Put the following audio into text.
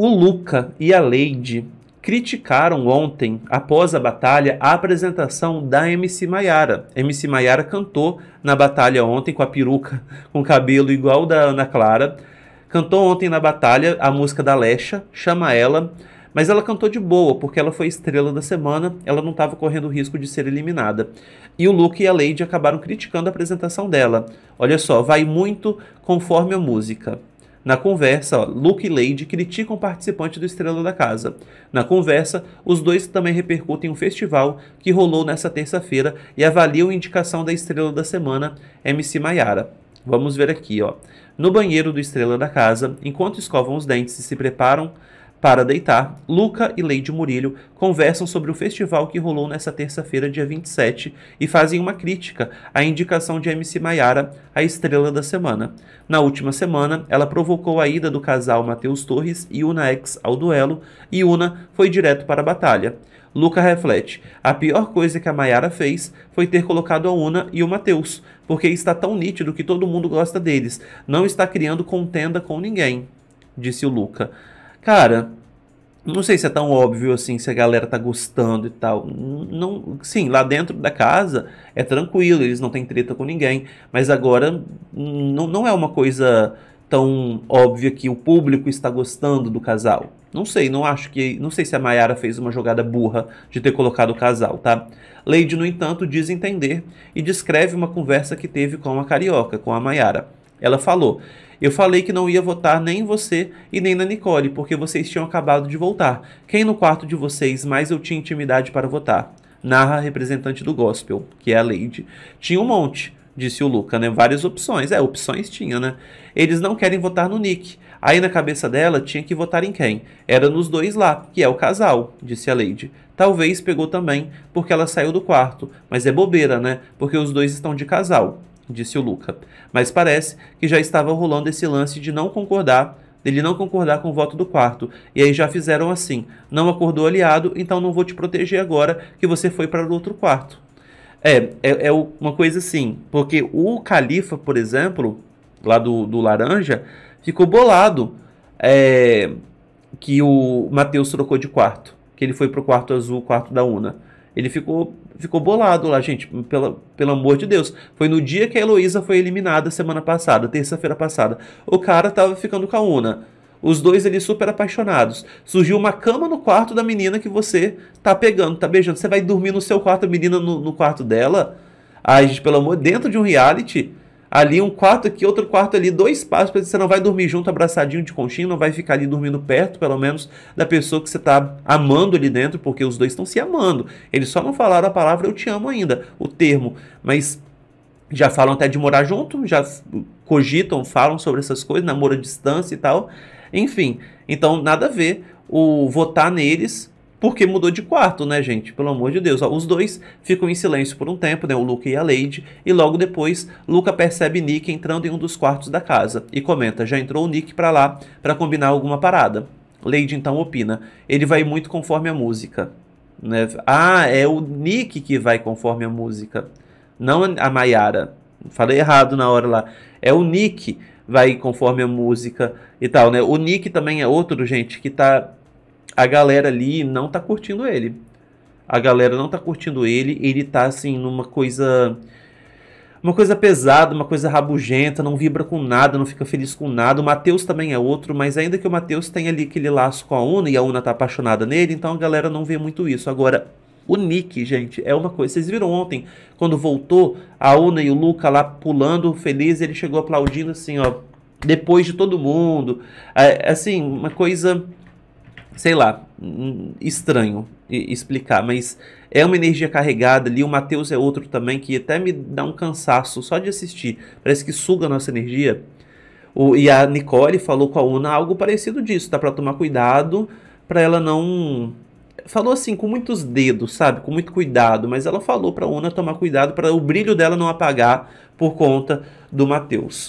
O Luca e a Lady criticaram ontem, após a batalha, a apresentação da MC Maiara. MC Maiara cantou na batalha ontem com a peruca, com cabelo igual da Ana Clara. Cantou ontem na batalha a música da Lecha, chama ela, mas ela cantou de boa, porque ela foi estrela da semana, ela não estava correndo risco de ser eliminada. E o Luke e a Lady acabaram criticando a apresentação dela. Olha só, vai muito conforme a música. Na conversa, ó, Luke e Lady criticam o participante do Estrela da Casa. Na conversa, os dois também repercutem um festival que rolou nessa terça-feira e avaliam a indicação da Estrela da Semana, MC Maiara. Vamos ver aqui, ó. No banheiro do Estrela da Casa, enquanto escovam os dentes e se preparam para deitar, Luca e Lady Murilo conversam sobre o festival que rolou nesta terça-feira, dia 27, e fazem uma crítica à indicação de MC Maiara a estrela da semana. Na última semana, ela provocou a ida do casal Matheus Torres e Una X ao duelo, e Una foi direto para a batalha. Luca reflete: a pior coisa que a Maiara fez foi ter colocado a Una e o Matheus, porque está tão nítido que todo mundo gosta deles, não está criando contenda com ninguém, disse o Luca. Cara, não sei se é tão óbvio assim, se a galera tá gostando e tal. Não, sim, lá dentro da casa é tranquilo, eles não têm treta com ninguém. Mas agora não, não é uma coisa tão óbvia que o público está gostando do casal. Não sei, não acho que. Não sei se a Mayara fez uma jogada burra de ter colocado o casal, tá? Lady, no entanto, diz entender e descreve uma conversa que teve com a carioca, com a Mayara. Ela falou: Eu falei que não ia votar nem em você e nem na Nicole, porque vocês tinham acabado de voltar. Quem no quarto de vocês mais eu tinha intimidade para votar? Narra a representante do gospel, que é a Lady. Tinha um monte, disse o Luca, né? Várias opções. É, opções tinha, né? Eles não querem votar no Nick. Aí na cabeça dela tinha que votar em quem? Era nos dois lá, que é o casal, disse a Lady. Talvez pegou também, porque ela saiu do quarto. Mas é bobeira, né? Porque os dois estão de casal disse o Luca. Mas parece que já estava rolando esse lance de não concordar, dele não concordar com o voto do quarto. E aí já fizeram assim: não acordou aliado, então não vou te proteger agora que você foi para o outro quarto. É, é, é, uma coisa assim, porque o Califa, por exemplo, lá do, do Laranja, ficou bolado é, que o Matheus trocou de quarto, que ele foi pro quarto azul, quarto da Una. Ele ficou, ficou bolado lá, gente, pela, pelo amor de Deus. Foi no dia que a Heloísa foi eliminada semana passada, terça-feira passada. O cara tava ficando com a Una. Os dois ali super apaixonados. Surgiu uma cama no quarto da menina que você tá pegando, tá beijando. Você vai dormir no seu quarto, a menina no, no quarto dela. Ai, gente, pelo amor, dentro de um reality ali um quarto aqui, outro quarto ali, dois passos, para você não vai dormir junto, abraçadinho de conchinha, não vai ficar ali dormindo perto, pelo menos, da pessoa que você está amando ali dentro, porque os dois estão se amando. Eles só não falaram a palavra eu te amo ainda, o termo, mas já falam até de morar junto, já cogitam, falam sobre essas coisas, namoro à distância e tal. Enfim, então nada a ver o votar neles porque mudou de quarto, né, gente? Pelo amor de Deus. Ó, os dois ficam em silêncio por um tempo, né? O Luca e a Lady. E logo depois, Luca percebe Nick entrando em um dos quartos da casa e comenta: já entrou o Nick pra lá para combinar alguma parada. Lady então opina: ele vai muito conforme a música. Né? Ah, é o Nick que vai conforme a música, não a Maiara. Falei errado na hora lá. É o Nick vai conforme a música e tal, né? O Nick também é outro, gente, que tá a galera ali não tá curtindo ele. A galera não tá curtindo ele, ele tá assim numa coisa uma coisa pesada, uma coisa rabugenta, não vibra com nada, não fica feliz com nada. O Matheus também é outro, mas ainda que o Matheus tenha ali aquele laço com a Una e a Una tá apaixonada nele, então a galera não vê muito isso. Agora, o Nick, gente, é uma coisa. Vocês viram ontem, quando voltou, a Una e o Luca lá pulando, feliz, ele chegou aplaudindo assim, ó, depois de todo mundo. É, assim, uma coisa sei lá, hum, estranho explicar, mas é uma energia carregada ali. O Matheus é outro também que até me dá um cansaço só de assistir. Parece que suga a nossa energia. O, e a Nicole falou com a Una algo parecido disso. Dá para tomar cuidado para ela não. Falou assim com muitos dedos, sabe? Com muito cuidado, mas ela falou para a Una tomar cuidado para o brilho dela não apagar por conta do Matheus.